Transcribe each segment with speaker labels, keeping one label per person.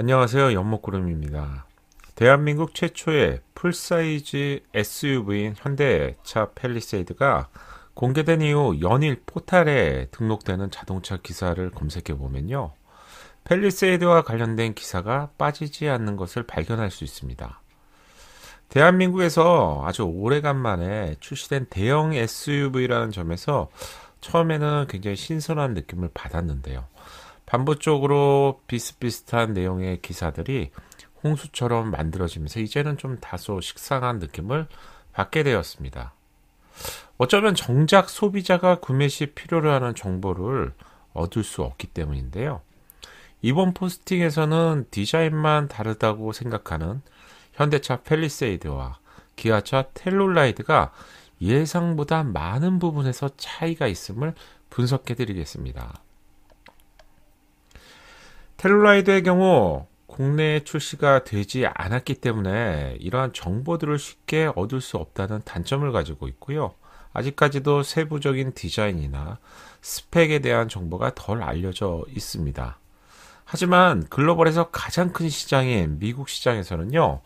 Speaker 1: 안녕하세요. 연목구름입니다. 대한민국 최초의 풀사이즈 SUV인 현대차 펠리세이드가 공개된 이후 연일 포탈에 등록되는 자동차 기사를 검색해 보면요. 펠리세이드와 관련된 기사가 빠지지 않는 것을 발견할 수 있습니다. 대한민국에서 아주 오래간만에 출시된 대형 SUV라는 점에서 처음에는 굉장히 신선한 느낌을 받았는데요. 반부쪽으로 비슷비슷한 내용의 기사들이 홍수처럼 만들어지면서 이제는 좀 다소 식상한 느낌을 받게 되었습니다. 어쩌면 정작 소비자가 구매 시 필요로 하는 정보를 얻을 수 없기 때문인데요. 이번 포스팅에서는 디자인만 다르다고 생각하는 현대차 펠리세이드와 기아차 텔룰라이드가 예상보다 많은 부분에서 차이가 있음을 분석해 드리겠습니다. 텔룰라이드의 경우 국내에 출시가 되지 않았기 때문에 이러한 정보들을 쉽게 얻을 수 없다는 단점을 가지고 있고요. 아직까지도 세부적인 디자인이나 스펙에 대한 정보가 덜 알려져 있습니다. 하지만 글로벌에서 가장 큰 시장인 미국 시장에서는요,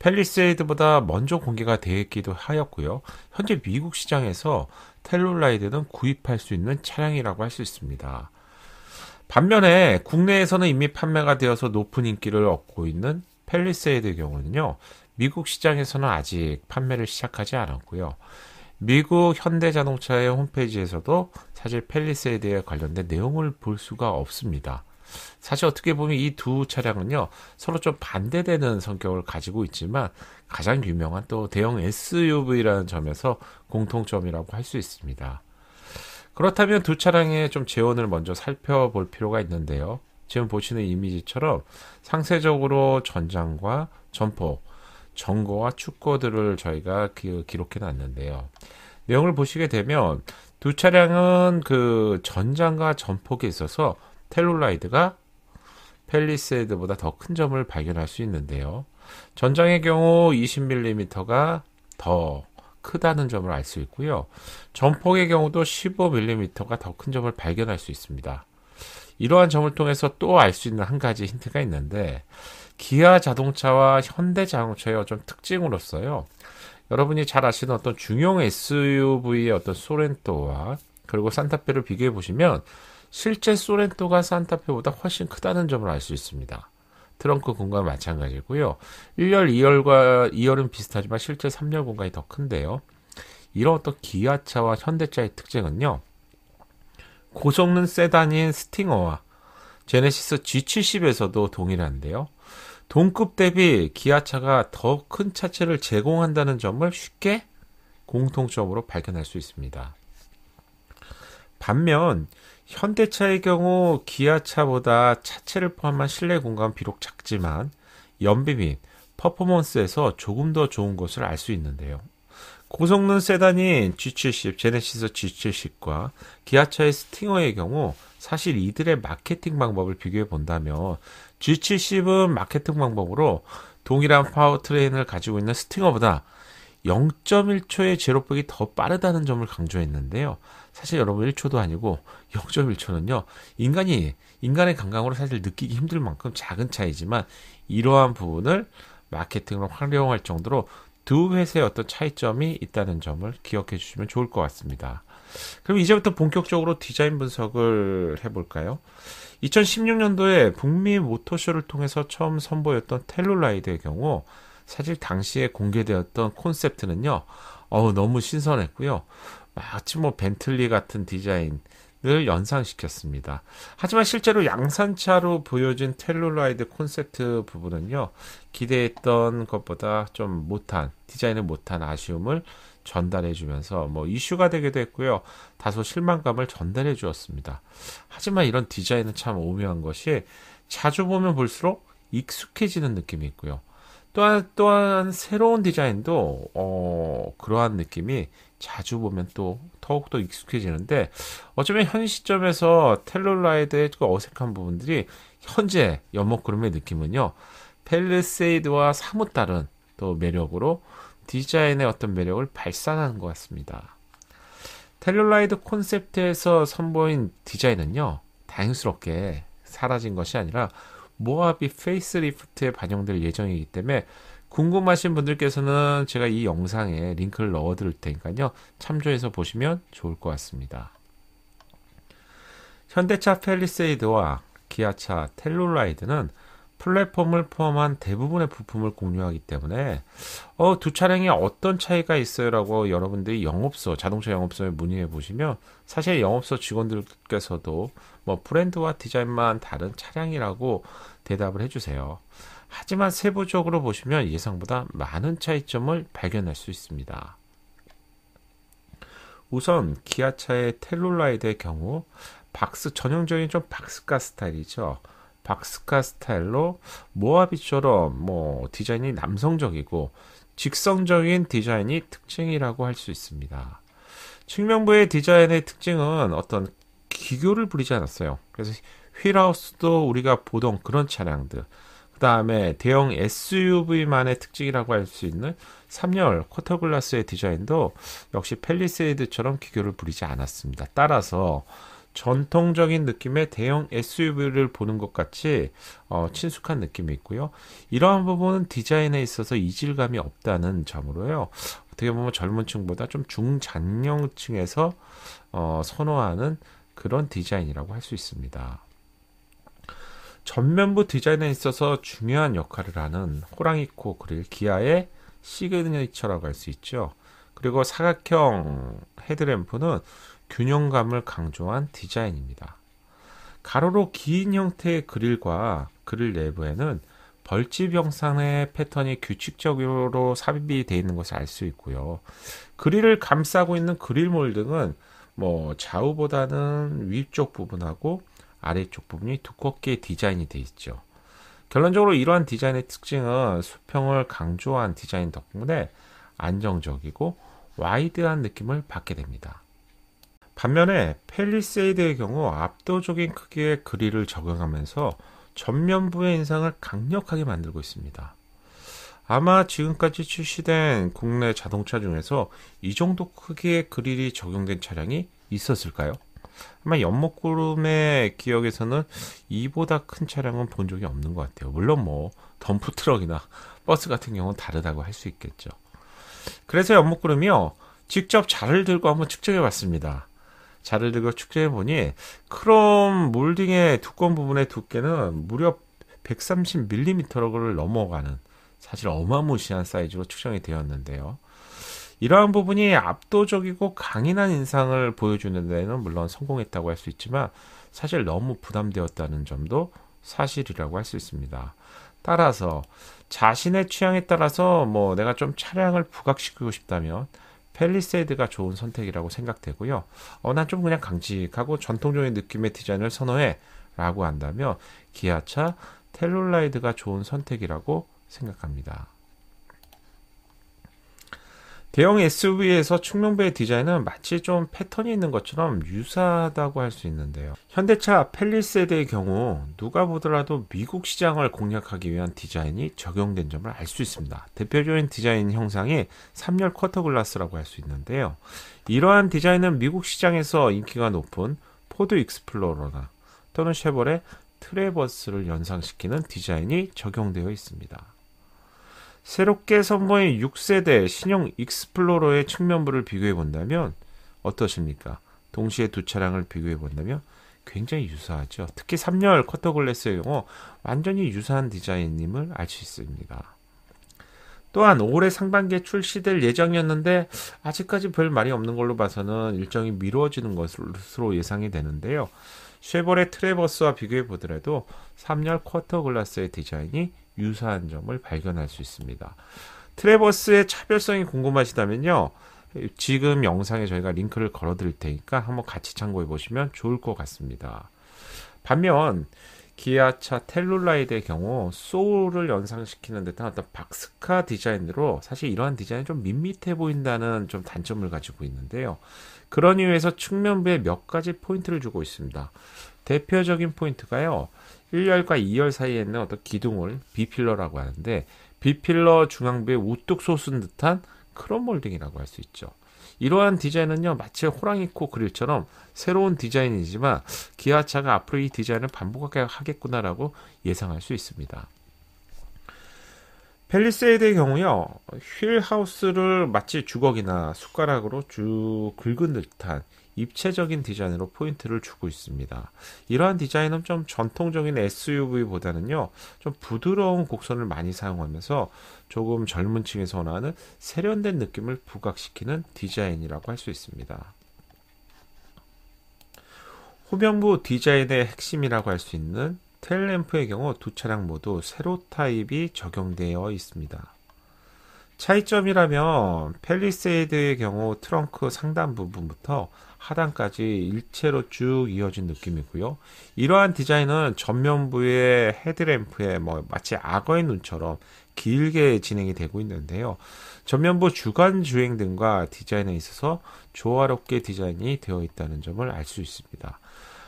Speaker 1: 펠리세이드보다 먼저 공개가 되기도 하였고요. 현재 미국 시장에서 텔룰라이드는 구입할 수 있는 차량이라고 할 수 있습니다. 반면에 국내에서는 이미 판매가 되어서 높은 인기를 얻고 있는 펠리세이드의 경우는요. 미국 시장에서는 아직 판매를 시작하지 않았고요. 미국 현대자동차의 홈페이지에서도 사실 펠리세이드에 관련된 내용을 볼 수가 없습니다. 사실 어떻게 보면 이 두 차량은요 서로 좀 반대되는 성격을 가지고 있지만 가장 유명한 또 대형 SUV라는 점에서 공통점이라고 할 수 있습니다. 그렇다면 두 차량의 좀 재원을 먼저 살펴볼 필요가 있는데요. 지금 보시는 이미지처럼 상세적으로 전장과 점포, 전거와 축거들을 저희가 그 기록해 놨는데요. 내용을 보시게 되면 두 차량은 그 전장과 전폭에 있어서 텔룰라이드가 펠리세드보다더 큰 점을 발견할 수 있는데요. 전장의 경우 20mm가 더 크다는 점을 알 수 있고요. 전폭의 경우도 15mm가 더 큰 점을 발견할 수 있습니다. 이러한 점을 통해서 또 알 수 있는 한 가지 힌트가 있는데 기아 자동차와 현대 자동차의 어떤 특징으로서요. 여러분이 잘 아시는 어떤 중형 SUV의 어떤 소렌토와 그리고 산타페를 비교해 보시면 실제 소렌토가 산타페보다 훨씬 크다는 점을 알 수 있습니다. 트렁크 공간 마찬가지고요. 1열, 2열과 2열은 비슷하지만 실제 3열 공간이 더 큰데요. 이런 어떤 기아차와 현대차의 특징은요. 고성능 세단인 스팅어와 제네시스 G70에서도 동일한데요. 동급 대비 기아차가 더 큰 차체를 제공한다는 점을 쉽게 공통점으로 발견할 수 있습니다. 반면 현대차의 경우 기아차보다 차체를 포함한 실내 공간 비록 작지만 연비 및 퍼포먼스에서 조금 더 좋은 것을 알 수 있는데요. 고성능 세단인 G70, 제네시스 G70과 기아차의 스팅어의 경우 사실 이들의 마케팅 방법을 비교해 본다면 G70은 마케팅 방법으로 동일한 파워트레인을 가지고 있는 스팅어보다 0.1초의 제로백이 더 빠르다는 점을 강조했는데요. 사실 여러분 1초도 아니고 0.1초는요. 인간이 인간의 감각으로 사실 느끼기 힘들 만큼 작은 차이지만 이러한 부분을 마케팅으로 활용할 정도로 두 회사의 어떤 차이점이 있다는 점을 기억해 주시면 좋을 것 같습니다. 그럼 이제부터 본격적으로 디자인 분석을 해볼까요? 2016년도에 북미 모터쇼를 통해서 처음 선보였던 텔룰라이드의 경우 사실 당시에 공개되었던 콘셉트는요, 어우, 너무 신선했고요. 마치 뭐 벤틀리 같은 디자인을 연상시켰습니다. 하지만 실제로 양산차로 보여진 텔로라이드 콘셉트 부분은요, 기대했던 것보다 좀 못한, 디자인을 못한 아쉬움을 전달해 주면서 뭐 이슈가 되기도 했고요. 다소 실망감을 전달해 주었습니다. 하지만 이런 디자인은 참 오묘한 것이 자주 보면 볼수록 익숙해지는 느낌이 있고요. 또한 또한 새로운 디자인도 어, 그러한 느낌이 자주 보면 또 더욱더 익숙해지는데 어쩌면 현 시점에서 텔룰라이드의 그 어색한 부분들이 현재 연목구름의 느낌은요 펠리세이드와 사뭇 다른 또 매력으로 디자인의 어떤 매력을 발산하는 것 같습니다. 텔룰라이드 콘셉트에서 선보인 디자인은요 다행스럽게 사라진 것이 아니라 모하비 페이스리프트에 반영될 예정이기 때문에 궁금하신 분들께서는 제가 이 영상에 링크를 넣어드릴 테니까요. 참조해서 보시면 좋을 것 같습니다. 현대차 펠리세이드와 기아차 텔룰라이드는 플랫폼을 포함한 대부분의 부품을 공유하기 때문에 어, 두 차량이 어떤 차이가 있어요라고 여러분들이 영업소 자동차 영업소에 문의해 보시면 사실 영업소 직원들께서도 뭐 브랜드와 디자인만 다른 차량이라고 대답을 해주세요. 하지만 세부적으로 보시면 예상보다 많은 차이점을 발견할 수 있습니다. 우선 기아차의 텔룰라이드의 경우 박스 전형적인 좀박스카 스타일이죠. 박스카 스타일로 모아비처럼 뭐 디자인이 남성적이고 직성적인 디자인이 특징이라고 할 수 있습니다. 측면부의 디자인의 특징은 어떤 기교를 부리지 않았어요. 그래서 휠하우스도 우리가 보던 그런 차량들, 그 다음에 대형 SUV만의 특징이라고 할 수 있는 3열 쿼터글라스의 디자인도 역시 펠리세이드처럼 기교를 부리지 않았습니다. 따라서 전통적인 느낌의 대형 SUV를 보는 것 같이 어, 친숙한 느낌이 있고요. 이러한 부분은 디자인에 있어서 이질감이 없다는 점으로요. 어떻게 보면 젊은 층보다 좀 중장년층에서 어, 선호하는 그런 디자인이라고 할 수 있습니다. 전면부 디자인에 있어서 중요한 역할을 하는 호랑이 코 그릴 기아의 시그니처라고 할 수 있죠. 그리고 사각형 헤드램프는 균형감을 강조한 디자인입니다. 가로로 긴 형태의 그릴과 그릴 내부에는 벌집 형상의 패턴이 규칙적으로 삽입이 되어 있는 것을 알 수 있고요. 그릴을 감싸고 있는 그릴 몰등은 뭐 좌우보다는 위쪽 부분하고 아래쪽 부분이 두껍게 디자인이 되어 있죠. 결론적으로 이러한 디자인의 특징은 수평을 강조한 디자인 덕분에 안정적이고 와이드한 느낌을 받게 됩니다. 반면에 펠리세이드의 경우 압도적인 크기의 그릴을 적용하면서 전면부의 인상을 강력하게 만들고 있습니다. 아마 지금까지 출시된 국내 자동차 중에서 이 정도 크기의 그릴이 적용된 차량이 있었을까요? 아마 연목구름의 기억에서는 이보다 큰 차량은 본 적이 없는 것 같아요. 물론 뭐 덤프 트럭이나 버스 같은 경우는 다르다고 할 수 있겠죠. 그래서 연목구름이요 직접 자를 들고 한번 측정해 봤습니다. 자를 들고 축제해 보니 크롬 몰딩의 두꺼운 부분의 두께는 무려 130mm를 넘어가는 사실 어마무시한 사이즈로 측정이 되었는데요. 이러한 부분이 압도적이고 강인한 인상을 보여주는 데는 물론 성공했다고 할 수 있지만 사실 너무 부담되었다는 점도 사실이라고 할 수 있습니다. 따라서 자신의 취향에 따라서 뭐 내가 좀 차량을 부각시키고 싶다면 펠리세이드가 좋은 선택이라고 생각되고요. 어, 난 좀 그냥 강직하고 전통적인 느낌의 디자인을 선호해 라고 한다면 기아차 텔룰라이드가 좋은 선택이라고 생각합니다. 대형 SUV에서 충명배의 디자인은 마치 좀 패턴이 있는 것처럼 유사하다고 할 수 있는데요. 현대차 펠리세대의 경우 누가 보더라도 미국 시장을 공략하기 위한 디자인이 적용된 점을 알 수 있습니다. 대표적인 디자인 형상이 3열 쿼터 글라스라고 할 수 있는데요. 이러한 디자인은 미국 시장에서 인기가 높은 포드 익스플로러나 또는 쉐보레 트레버스를 연상시키는 디자인이 적용되어 있습니다. 새롭게 선보인 6세대 신형 익스플로러의 측면부를 비교해 본다면 어떠십니까? 동시에 두 차량을 비교해 본다면 굉장히 유사하죠. 특히 3열 커터글래스의 경우 완전히 유사한 디자인임을 알 수 있습니다. 또한 올해 상반기에 출시될 예정이었는데 아직까지 별 말이 없는 걸로 봐서는 일정이 미뤄지는 것으로 예상이 되는데요. 쉐보레 트레버스와 비교해 보더라도 3열 쿼터 글라스의 디자인이 유사한 점을 발견할 수 있습니다. 트레버스의 차별성이 궁금하시다면요. 지금 영상에 저희가 링크를 걸어 드릴 테니까 한번 같이 참고해 보시면 좋을 것 같습니다. 반면 기아차 텔룰라이드의 경우 소울을 연상시키는 듯한 어떤 박스카 디자인으로 사실 이러한 디자인이 좀 밋밋해 보인다는 좀 단점을 가지고 있는데요. 그런 이유에서 측면부에 몇 가지 포인트를 주고 있습니다. 대표적인 포인트가요. 1열과 2열 사이에 있는 어떤 기둥을 비필러라고 하는데 비필러 중앙부에 우뚝 솟은 듯한 크롬 몰딩이라고 할 수 있죠. 이러한 디자인은요 마치 호랑이 코 그릴처럼 새로운 디자인이지만 기아차가 앞으로 이 디자인을 반복하겠구나라고 하게 예상할 수 있습니다. 펠리세이드의 경우요, 휠 하우스를 마치 주걱이나 숟가락으로 쭉 긁은 듯한 입체적인 디자인으로 포인트를 주고 있습니다. 이러한 디자인은 좀 전통적인 SUV보다는요, 좀 부드러운 곡선을 많이 사용하면서 조금 젊은 층에서 원하는 세련된 느낌을 부각시키는 디자인이라고 할 수 있습니다. 후면부 디자인의 핵심이라고 할 수 있는 텔램프의 경우 두 차량 모두 세로 타입이 적용되어 있습니다. 차이점이라면 펠리세이드의 경우 트렁크 상단 부분부터 하단까지 일체로 쭉 이어진 느낌이고요. 이러한 디자인은 전면부의 헤드램프에 뭐 마치 악어의 눈처럼 길게 진행이 되고 있는데요. 전면부 주간 주행 등과 디자인에 있어서 조화롭게 디자인이 되어 있다는 점을 알 수 있습니다.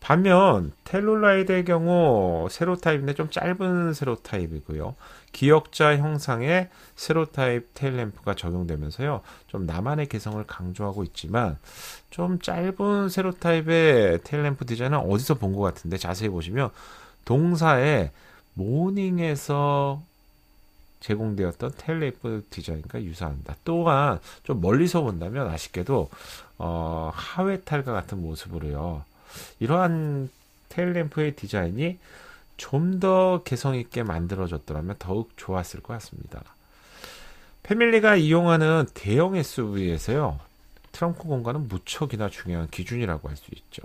Speaker 1: 반면 텔룰라이드의 경우 세로타입인데 좀 짧은 세로타입이고요. 기역자 형상의 세로타입 테일램프가 적용되면서요. 좀 나만의 개성을 강조하고 있지만 좀 짧은 세로타입의 테일램프 디자인은 어디서 본 것 같은데 자세히 보시면 동사의 모닝에서 제공되었던 텔레이프 디자인과 유사합니다. 또한 좀 멀리서 본다면 아쉽게도 어, 하회탈과 같은 모습으로요. 이러한 테일램프의 디자인이 좀 더 개성 있게 만들어졌더라면 더욱 좋았을 것 같습니다. 패밀리가 이용하는 대형 SUV에서요. 트렁크 공간은 무척이나 중요한 기준이라고 할 수 있죠.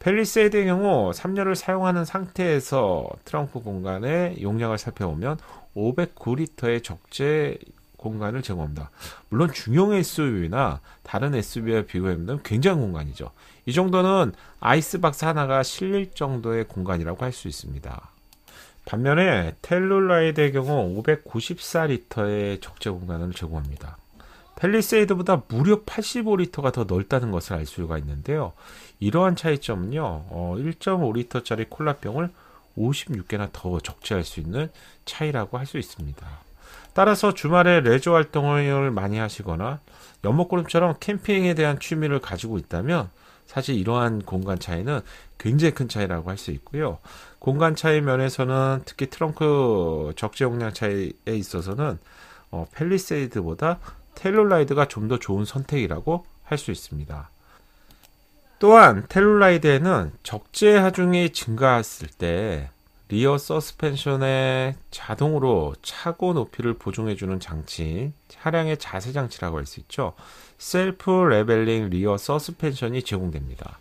Speaker 1: 펠리세이드의 경우 3열을 사용하는 상태에서 트렁크 공간의 용량을 살펴보면 509리터의 적재 공간을 제공합니다. 물론 중형 SUV나 다른 SUV와 비교하면 굉장한 공간이죠. 이 정도는 아이스박스 하나가 실릴 정도의 공간이라고 할 수 있습니다. 반면에 텔룰라이드의 경우 594리터의 적재 공간을 제공합니다. 펠리세이드보다 무려 85리터가 더 넓다는 것을 알 수가 있는데요. 이러한 차이점은요, 어, 1.5리터짜리 콜라병을 56개나 더 적재할 수 있는 차이라고 할 수 있습니다. 따라서 주말에 레저 활동을 많이 하시거나 연목구름처럼 캠핑에 대한 취미를 가지고 있다면 사실 이러한 공간 차이는 굉장히 큰 차이라고 할 수 있고요. 공간 차이 면에서는 특히 트렁크 적재 용량 차이에 있어서는 어, 펠리세이드보다 텔룰라이드가 좀 더 좋은 선택이라고 할 수 있습니다. 또한 텔룰라이드에는 적재 하중이 증가했을 때 리어 서스펜션에 자동으로 차고 높이를 보정해주는 장치, 차량의 자세 장치라고 할 수 있죠. 셀프 레벨링 리어 서스펜션이 제공됩니다.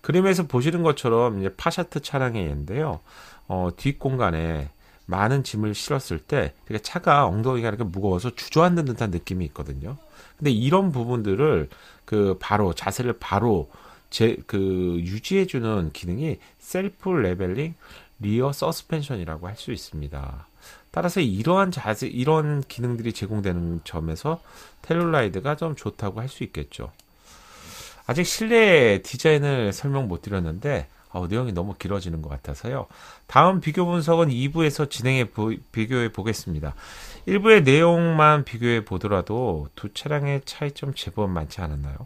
Speaker 1: 그림에서 보시는 것처럼 이제 파샤트 차량의 예인데요 어, 뒷공간에 많은 짐을 실었을 때 이렇게 차가 엉덩이가 이렇게 무거워서 주저앉는 듯한 느낌이 있거든요. 근데 이런 부분들을 그 바로 자세를 바로 제 그 유지해주는 기능이 셀프 레벨링 리어 서스펜션이라고 할 수 있습니다. 따라서 이러한 자세, 이런 기능들이 제공되는 점에서 테룰라이드가좀 좋다고 할 수 있겠죠. 아직 실내 디자인을 설명 못 드렸는데, 어, 내용이 너무 길어지는 것 같아서요. 다음 비교 분석은 2부에서 진행해 보, 비교해 보겠습니다. 1부의 내용만 비교해 보더라도 두 차량의 차이점 제법 많지 않았나요?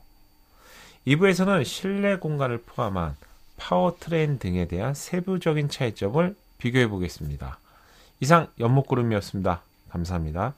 Speaker 1: 2부에서는 실내 공간을 포함한 파워트레인 등에 대한 세부적인 차이점을 비교해 보겠습니다. 이상 연목구름이었습니다. 감사합니다.